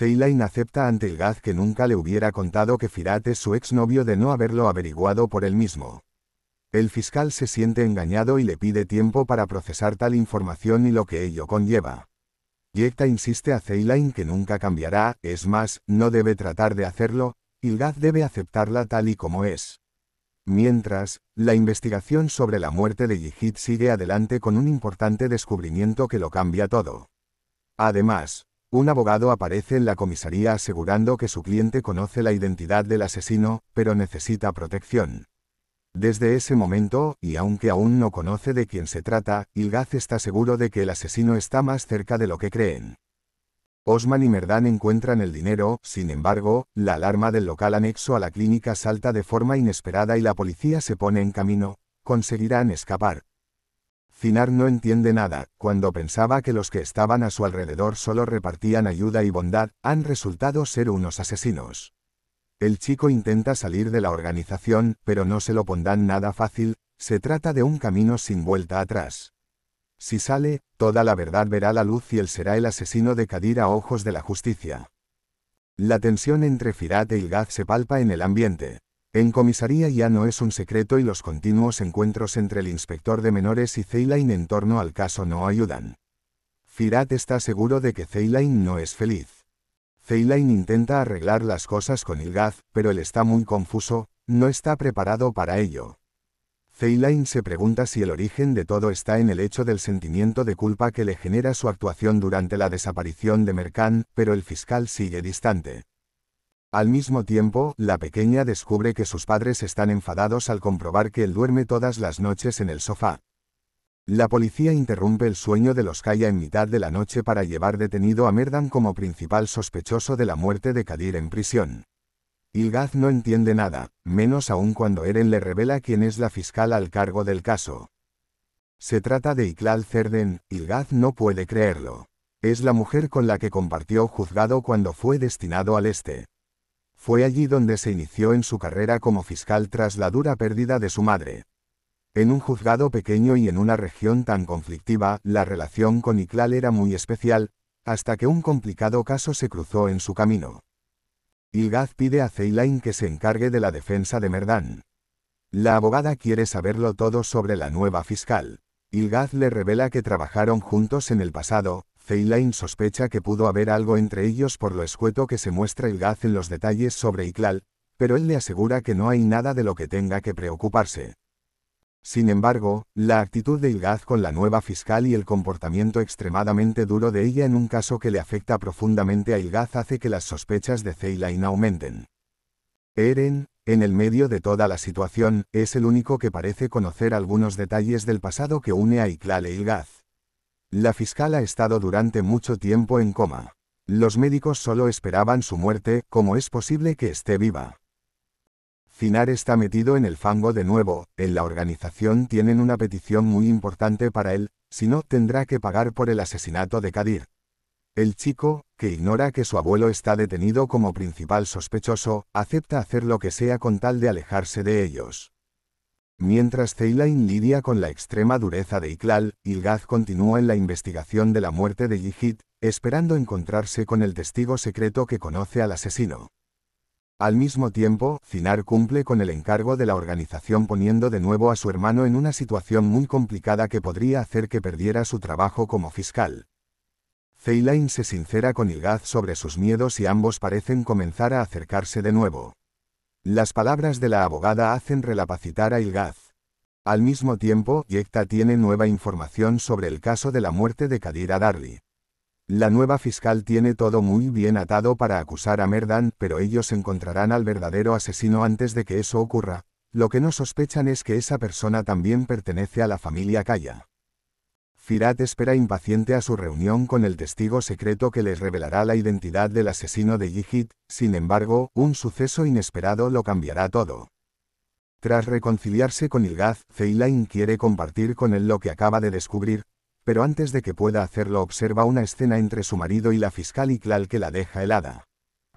Ceylain acepta ante el Gaz que nunca le hubiera contado que Firat es su exnovio de no haberlo averiguado por él mismo. El fiscal se siente engañado y le pide tiempo para procesar tal información y lo que ello conlleva. Yekta insiste a Ceylain que nunca cambiará, es más, no debe tratar de hacerlo, y Gaz debe aceptarla tal y como es. Mientras, la investigación sobre la muerte de Yihid sigue adelante con un importante descubrimiento que lo cambia todo. Además, un abogado aparece en la comisaría asegurando que su cliente conoce la identidad del asesino, pero necesita protección. Desde ese momento, y aunque aún no conoce de quién se trata, Ilgaz está seguro de que el asesino está más cerca de lo que creen. Osman y Merdán encuentran el dinero, sin embargo, la alarma del local anexo a la clínica salta de forma inesperada y la policía se pone en camino. Conseguirán escapar. Cinar no entiende nada, cuando pensaba que los que estaban a su alrededor solo repartían ayuda y bondad, han resultado ser unos asesinos. El chico intenta salir de la organización, pero no se lo pondrán nada fácil, se trata de un camino sin vuelta atrás. Si sale, toda la verdad verá la luz y él será el asesino de Kadir a ojos de la justicia. La tensión entre Firat e Ilgaz se palpa en el ambiente. En comisaría ya no es un secreto y los continuos encuentros entre el inspector de menores y Zeylain en torno al caso no ayudan. Firat está seguro de que Zeylain no es feliz. Zeylain intenta arreglar las cosas con Ilgaz, pero él está muy confuso, no está preparado para ello. Zeylain se pregunta si el origen de todo está en el hecho del sentimiento de culpa que le genera su actuación durante la desaparición de Mercan, pero el fiscal sigue distante. Al mismo tiempo, la pequeña descubre que sus padres están enfadados al comprobar que él duerme todas las noches en el sofá. La policía interrumpe el sueño de los Kaya en mitad de la noche para llevar detenido a Merdan como principal sospechoso de la muerte de Kadir en prisión. Ilgaz no entiende nada, menos aún cuando Eren le revela quién es la fiscal al cargo del caso. Se trata de Iklal Cerden, Ilgaz no puede creerlo. Es la mujer con la que compartió juzgado cuando fue destinado al este. Fue allí donde se inició en su carrera como fiscal tras la dura pérdida de su madre. En un juzgado pequeño y en una región tan conflictiva, la relación con Iclal era muy especial, hasta que un complicado caso se cruzó en su camino. Ilgaz pide a Ceylain que se encargue de la defensa de Merdán. La abogada quiere saberlo todo sobre la nueva fiscal. Ilgaz le revela que trabajaron juntos en el pasado, Zeylain sospecha que pudo haber algo entre ellos por lo escueto que se muestra el Gaz en los detalles sobre Iklal, pero él le asegura que no hay nada de lo que tenga que preocuparse. Sin embargo, la actitud de Ilgaz con la nueva fiscal y el comportamiento extremadamente duro de ella en un caso que le afecta profundamente a Ilgaz hace que las sospechas de Zeylain aumenten. Eren, en el medio de toda la situación, es el único que parece conocer algunos detalles del pasado que une a Iklal e Ilgaz. La fiscal ha estado durante mucho tiempo en coma. Los médicos solo esperaban su muerte, como es posible que esté viva? Cinar está metido en el fango de nuevo, en la organización tienen una petición muy importante para él, si no tendrá que pagar por el asesinato de Kadir. El chico, que ignora que su abuelo está detenido como principal sospechoso, acepta hacer lo que sea con tal de alejarse de ellos. Mientras Ceylain lidia con la extrema dureza de Iqlal, Ilgaz continúa en la investigación de la muerte de Yigit, esperando encontrarse con el testigo secreto que conoce al asesino. Al mismo tiempo, Cinar cumple con el encargo de la organización poniendo de nuevo a su hermano en una situación muy complicada que podría hacer que perdiera su trabajo como fiscal. Ceylain se sincera con Ilgaz sobre sus miedos y ambos parecen comenzar a acercarse de nuevo. Las palabras de la abogada hacen relapacitar a Ilgaz. Al mismo tiempo, Yekta tiene nueva información sobre el caso de la muerte de Kadira Darli. La nueva fiscal tiene todo muy bien atado para acusar a Merdan, pero ellos encontrarán al verdadero asesino antes de que eso ocurra. Lo que no sospechan es que esa persona también pertenece a la familia Kaya. Firat espera impaciente a su reunión con el testigo secreto que les revelará la identidad del asesino de Yigit, sin embargo, un suceso inesperado lo cambiará todo. Tras reconciliarse con Ilgaz, Zeylain quiere compartir con él lo que acaba de descubrir, pero antes de que pueda hacerlo observa una escena entre su marido y la fiscal Iklal que la deja helada.